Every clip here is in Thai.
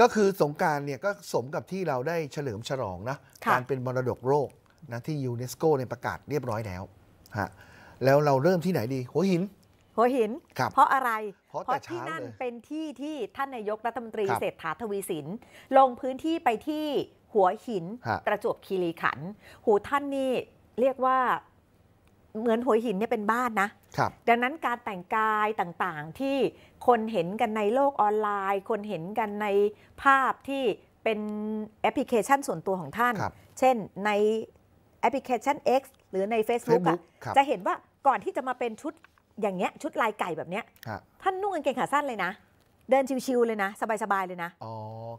ก็คือสงการเนี่ยก็สมกับที่เราได้เฉลิมฉลองนะ การเป็นมรดกโลกนะที่ยูเนสโกเนี่ยประกาศเรียบร้อยแล้วฮะแล้วเราเริ่มที่ไหนดี หัวหิน หัวหิน เพราะอะไรเพราะที่นั่นเป็นที่ที่ท่านนายกรัฐมนตรีเศรษฐาทวีสิน ลงพื้นที่ไปที่หัวหินประจวบคีรีขันธ์หูท่านนี่เรียกว่าเหมือนหัวหินเนี่ยเป็นบ้านนะ ดังนั้นการแต่งกายต่างๆที่คนเห็นกันในโลกออนไลน์ คนเห็นกันในภาพที่เป็นแอปพลิเคชันส่วนตัวของท่าน เช่นในแอปพลิเคชัน X หรือใน Facebook, Facebook อะจะเห็นว่าก่อนที่จะมาเป็นชุดอย่างเงี้ยชุดลายไก่แบบเนี้ยท่านนุ่งกางเกงขาสั้นเลยนะเดินชิว ๆ เลยนะ สบาย ๆ เลยนะ อ๋อ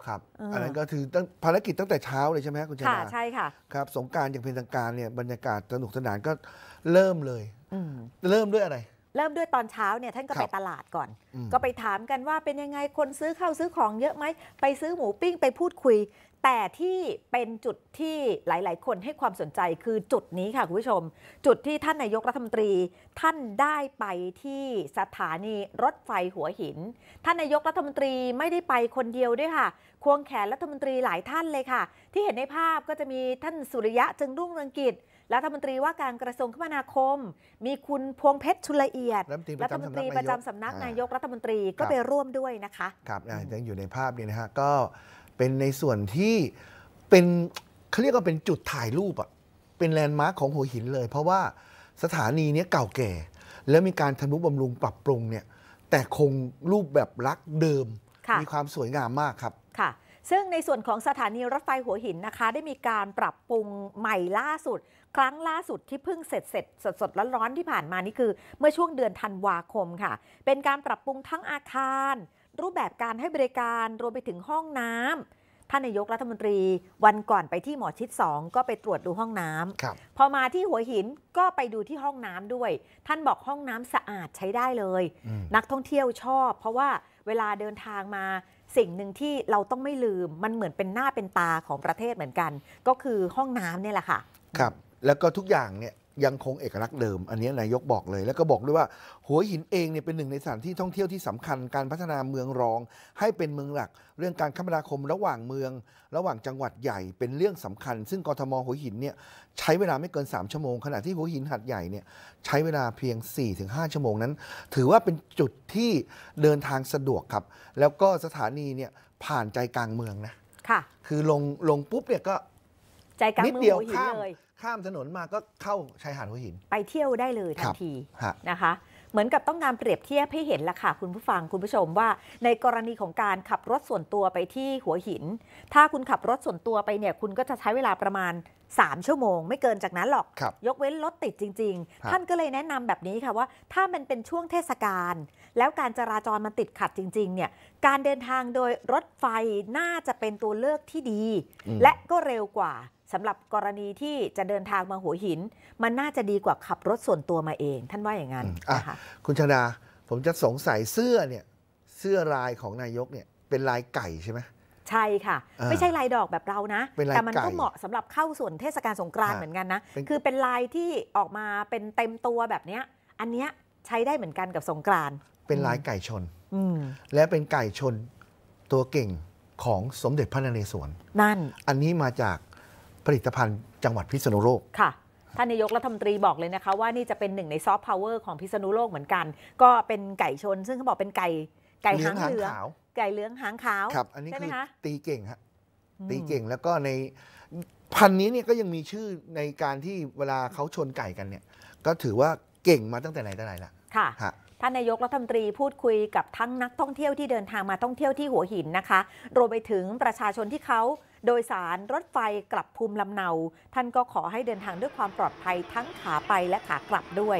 ครับ อันนั้นก็คือตั้งภารกิจตั้งแต่เช้าเลยใช่ไหมคุณชนค่ะ ใช่ค่ะ ครับ สงการอย่างเป็นทางการเนี่ย บรรยากาศ สนุกสนานก็เริ่มเลย เริ่มด้วยอะไรเริ่มด้วยตอนเช้าเนี่ยท่านก็ไปตลาดก่อน ก็ไปถามกันว่าเป็นยังไงคนซื้อข้าวซื้อของเยอะไหม ไปซื้อหมูปิ้งไปพูดคุย แต่ที่เป็นจุดที่หลาย ๆ คนให้ความสนใจคือจุดนี้ค่ะคุณผู้ชม จุดที่ท่านนายกรัฐมนตรี ท่านได้ไปที่สถานีรถไฟหัวหิน ท่านนายกรัฐมนตรีไม่ได้ไปคนเดียวด้วยค่ะ ควงแขนรัฐมนตรีหลายท่านเลยค่ะ ที่เห็นในภาพก็จะมีท่านสุริยะจึงรุ่งเรืองกิจรัฐมนตรีว่าการกระทรวงคมนาคม มีคุณพวงเพชรชุละเอียดรัฐมนตรีประจำสำนักนายกรัฐมนตรีก็ไปร่วมด้วยนะคะครับยังอยู่ในภาพนี้นะฮะก็เป็นในส่วนที่เป็นเขาเรียกว่าเป็นจุดถ่ายรูปอ่ะเป็นแลนด์มาร์คของหัวหินเลย เพราะว่าสถานีนี้เก่าแก่ แล้วมีการทำนุบำรุงปรับปรุงเนี่ยแต่คงรูปแบบลักษเดิมมีความสวยงามมากครับค่ะซึ่งในส่วนของสถานีรถไฟหัวหินนะคะ ได้มีการปรับปรุงใหม่ล่าสุด ครั้งล่าสุดที่เพิ่งเสร็จเสร็จสดสดร้อนๆที่ผ่านมานี่คือ เมื่อช่วงเดือนธันวาคมค่ะ เป็นการปรับปรุงทั้งอาคาร รูปแบบการให้บริการรวมไปถึงห้องน้ำท่านนายกรัฐมนตรีวันก่อนไปที่หมอชิดสองก็ไปตรวจดูห้องน้ำพอมาที่หัวหินก็ไปดูที่ห้องน้ำด้วย ท่านบอกห้องน้ำสะอาดใช้ได้เลย นักท่องเที่ยวชอบ เพราะว่าเวลาเดินทางมาสิ่งหนึ่งที่เราต้องไม่ลืม มันเหมือนเป็นหน้าเป็นตาของประเทศเหมือนกัน ก็คือห้องน้ำเนี่ยแหละค่ะครับ แล้วก็ทุกอย่างเนี่ยยังคงเอกลักษณ์เดิมอันนี้นายกบอกเลยแล้วก็บอกด้วยว่า หัวหินเองเนี่ยเป็นหนึ่งในสถานที่ท่องเที่ยวที่สำคัญการพัฒนาเมืองรองให้เป็นเมืองหลัก เรื่องการคมนาคมระหว่างเมือง ระหว่างจังหวัดใหญ่ เป็นเรื่องสำคัญ ซึ่งกรทมหัวหินเนี่ยใช้เวลาไม่เกิน 3 ชั่วโมงขณะที่หัวหินหัดใหญ่เนี่ยใช้เวลาเพียง 4-5 ชั่วโมงนั้น ถือว่าเป็นจุดที่เดินทางสะดวกครับ แล้วก็สถานีเนี่ยผ่านใจกลางเมืองนะค่ะคือลงลงปุ๊บเนี่ยก็ใจกลางเมืองหัวหินเลยข้ามถนนมาก็เข้าชายหาดหัวหิน ไปเที่ยวได้เลยทันทีนะคะ เหมือนกับต้องการเปรียบเทียบให้เห็นละค่ะคุณผู้ฟังคุณผู้ชมว่า ในกรณีของการขับรถส่วนตัวไปที่หัวหิน ถ้าคุณขับรถส่วนตัวไปเนี่ย คุณก็จะใช้เวลาประมาณ3 ชั่วโมงไม่เกินจากนั้นหรอกรยกเว้นรถติดจริง ๆ ท่านก็เลยแนะนำแบบนี้ค่ะว่าถ้ามันเป็นช่วงเทศกาลแล้วการจราจรมันติดขัดจริง ๆเนี่ยการเดินทางโดยรถไฟน่าจะเป็นตัวเลือกที่ดี และก็เร็วกว่าสำหรับกรณีที่จะเดินทางมาหัวหิน มันน่าจะดีกว่าขับรถส่วนตัวมาเองท่านว่าอย่างนั้นนะคะคุณชนาผมจะสงสัยเสื้อเนี่ยเสื้อลายของนายกเนี่ยเป็นลายไก่ใช่ไหมใช่ค่ะ ไม่ใช่ลายดอกแบบเรานะ แต่มันก็เหมาะสำหรับเข้าส่วนเทศกาลสงกรานต์เหมือนกันนะคือเป็นลายที่ออกมาเป็นเต็มตัวแบบเนี้ยอันเนี้ยใช้ได้เหมือนกันกับสงกรานต์เป็นลายไก่ชนและเป็นไก่ชนตัวเก่งของสมเด็จพระนเรศวร นั่นอันนี้มาจากผลิตภัณฑ์จังหวัดพิษณุโลกค่ะท่านนายกรัฐมนตรีบอกเลยนะคะ ว่านี่จะเป็นหนึ่งในซอฟต์พาวเวอร์ของพิษณุโลกเหมือนกัน ก็เป็นไก่ชน ซึ่งเขาบอกเป็นไก่ไก่หางเหลืองไก่เหลืองหางขาวครับ อันนี้คือคตีเก่งฮะตีเก่งแล้วก็ในพันนี้เนี่ยก็ยังมีชื่อในการที่เวลาเขาชนไก่กันเนี่ย ก็ถือว่าเก่งมาตั้งแต่ไหนแต่ไรละ ค่ะะท่านนายกรัฐมนตรีพูดคุยกับทั้งนักท่องเที่ยวที่เดินทางมาท่องเที่ยวที่หัวหินนะคะรวมไปถึงประชาชนที่เขาโดยสารรถไฟกลับภูมิลำเนา ท่านก็ขอให้เดินทางด้วยความปลอดภัยทั้งขาไปและขากลับด้วย